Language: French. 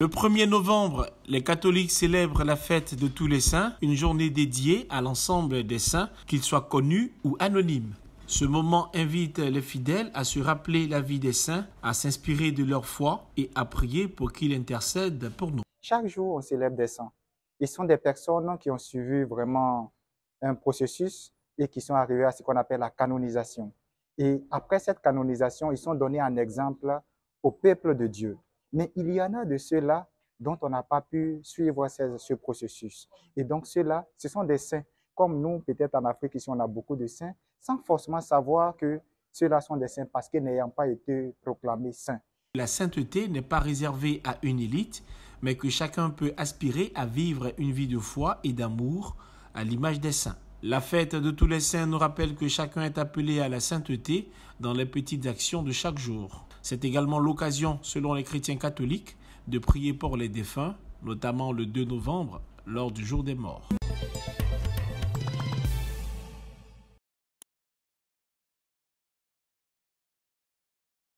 Le 1er novembre, les catholiques célèbrent la fête de tous les saints, une journée dédiée à l'ensemble des saints, qu'ils soient connus ou anonymes. Ce moment invite les fidèles à se rappeler la vie des saints, à s'inspirer de leur foi et à prier pour qu'ils intercèdent pour nous. Chaque jour, on célèbre des saints. Ils sont des personnes qui ont suivi vraiment un processus et qui sont arrivés à ce qu'on appelle la canonisation. Et après cette canonisation, ils sont donnés un exemple au peuple de Dieu. Mais il y en a de ceux-là dont on n'a pas pu suivre ce, processus. Et donc ceux-là, ce sont des saints, comme nous, peut-être en Afrique, ici, on a beaucoup de saints, sans forcément savoir que ceux-là sont des saints parce qu'ils n'ayant pas été proclamés saints. La sainteté n'est pas réservée à une élite, mais que chacun peut aspirer à vivre une vie de foi et d'amour à l'image des saints. La fête de tous les saints nous rappelle que chacun est appelé à la sainteté dans les petites actions de chaque jour. C'est également l'occasion, selon les chrétiens catholiques, de prier pour les défunts, notamment le 2 novembre, lors du jour des morts.